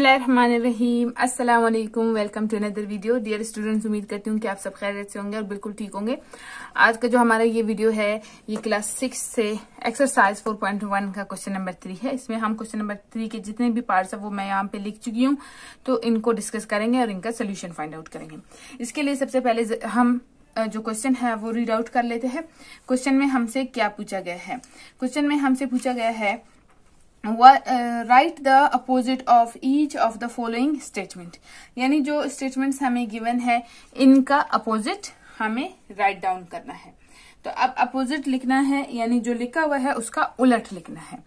बिस्मिल्लाहिर्रहमानिर्रहीम अस्सलाम वालेकुम welcome to another video dear students उम्मीद करती हूँ कि आप सब खैर से होंगे और बिल्कुल ठीक होंगे आज का जो हमारा ये वीडियो है ये क्लास सिक्स से एक्सरसाइज 4.1 का क्वेश्चन नंबर थ्री है इसमें हम क्वेश्चन नंबर थ्री के जितने भी पार्ट्स है वो मैं यहाँ पे लिख चुकी हूँ तो इनको डिस्कस करेंगे और इनका सोल्यूशन फाइंड आउट करेंगे इसके लिए सबसे पहले हम जो क्वेश्चन है वो रीड आउट कर लेते हैं क्वेश्चन में हमसे क्या पूछा गया है क्वेश्चन में हमसे पूछा गया है write the opposite of each of the following statement यानी जो स्टेटमेंट हमें गिवन है इनका अपोजिट हमें राइट डाउन करना है तो अब अपोजिट लिखना है यानी जो लिखा हुआ है उसका उलट लिखना है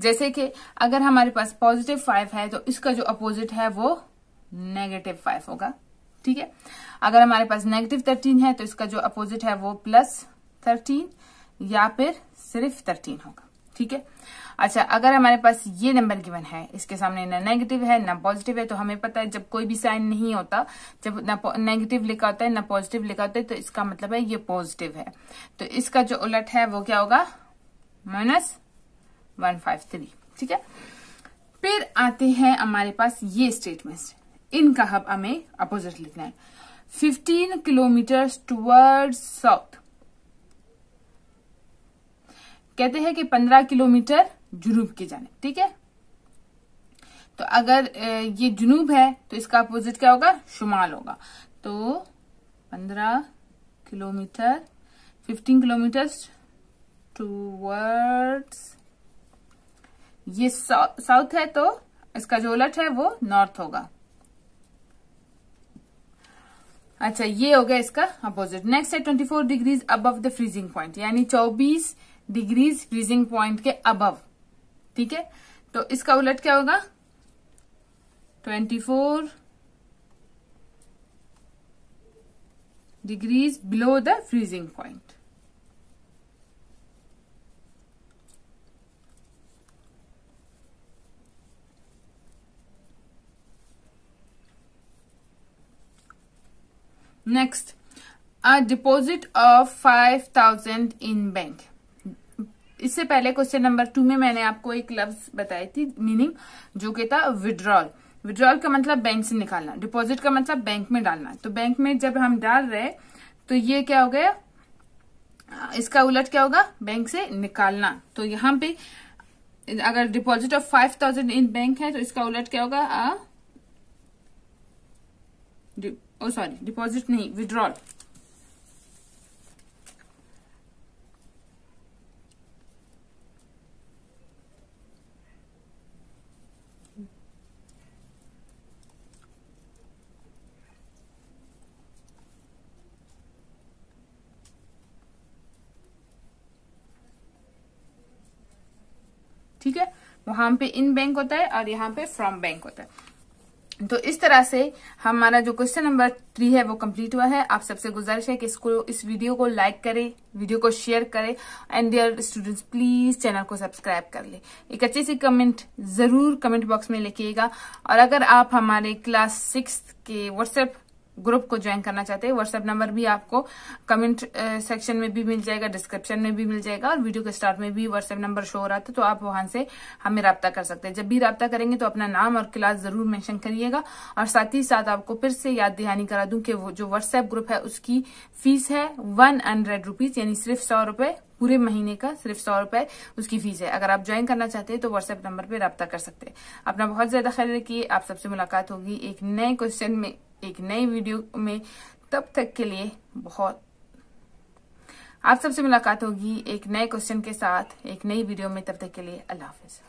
जैसे कि अगर हमारे पास पॉजिटिव फाइव है तो इसका जो अपोजिट है वो नेगेटिव फाइव होगा ठीक है अगर हमारे पास नेगेटिव थर्टीन है तो इसका जो अपोजिट है वो प्लस थर्टीन या फिर सिर्फ थर्टीन होगा ठीक है अच्छा अगर हमारे पास ये नंबर गिवन है इसके सामने ना नेगेटिव है ना पॉजिटिव है तो हमें पता है जब कोई भी साइन नहीं होता जब ना नेगेटिव लिखा होता है ना पॉजिटिव लिखा होता है तो इसका मतलब है ये पॉजिटिव है तो इसका जो उलट है वो क्या होगा माइनस वन फाइव थ्री ठीक है फिर आते हैं हमारे पास ये स्टेटमेंट इनका हब हमें अपोजिट लिखना है फिफ्टीन किलोमीटर टूवर्ड साउथ कहते हैं कि पंद्रह किलोमीटर जुनूब की जाने ठीक है तो अगर ये जुनूब है तो इसका अपोजिट क्या होगा शुमाल होगा तो पंद्रह किलोमीटर फिफ्टीन किलोमीटर टूवर्ड्स ये साउथ है तो इसका जो उलट है वो नॉर्थ होगा अच्छा ये हो गया इसका अपोजिट नेक्स्ट है 24 डिग्रीज अब द फ्रीजिंग पॉइंट यानी 24 डिग्रीज फ्रीजिंग पॉइंट के अबव ठीक है तो इसका उलट क्या होगा twenty four degrees below the freezing point a deposit of five 5000 in bank इससे पहले क्वेश्चन नंबर टू में मैंने आपको एक लफ्ज बताई थी मीनिंग जो कि था विड्रॉल विड्रॉल का मतलब बैंक से निकालना डिपॉजिट का मतलब बैंक में डालना तो बैंक में जब हम डाल रहे तो ये क्या हो गया इसका उलट क्या होगा बैंक से निकालना तो यहाँ पे अगर deposit of five thousand in bank है तो इसका उलट क्या होगा आ, ओ सॉरी डिपॉजिट नहीं विड्रॉल ठीक है वहां पे इन बैंक होता है और यहाँ पे फ्रॉम बैंक होता है तो इस तरह से हमारा जो क्वेश्चन नंबर थ्री है वो कंप्लीट हुआ है आप सबसे गुजारिश है कि इसको इस वीडियो को लाइक करें वीडियो को शेयर करें and dear students please channel को सब्सक्राइब कर ले एक अच्छी सी कमेंट जरूर कमेंट बॉक्स में लिखिएगा और अगर आप हमारे क्लास सिक्स के व्हाट्सएप ग्रुप को ज्वाइन करना चाहते हैं व्हाट्सएप नंबर भी आपको कमेंट सेक्शन में भी मिल जाएगा डिस्क्रिप्शन में भी मिल जाएगा और वीडियो के स्टार्ट में भी व्हाट्सएप नंबर शो हो रहा था तो आप वहां से हमें रब्ता कर सकते हैं जब भी रब्ता करेंगे तो अपना नाम और क्लास जरूर मैंशन करिएगा और साथ ही साथ आपको फिर से याद दहानी करा दूं कि जो व्हाट्सएप ग्रुप है उसकी फीस है वन हंड्रेड रुपीज यानी सिर्फ सौ रुपए पूरे महीने का सिर्फ सौ रुपए उसकी फीस है अगर आप ज्वाइन करना चाहते हैं तो व्हाट्सएप नंबर पर रब्ता कर सकते हैं अपना बहुत ज्यादा ख्याल रखिए आप सबसे मुलाकात होगी एक नए क्वेश्चन में एक नई वीडियो में तब तक के लिए बहुत आप सबसे मुलाकात होगी एक नए क्वेश्चन के साथ एक नई वीडियो में तब तक के लिए अल्लाह हाफिज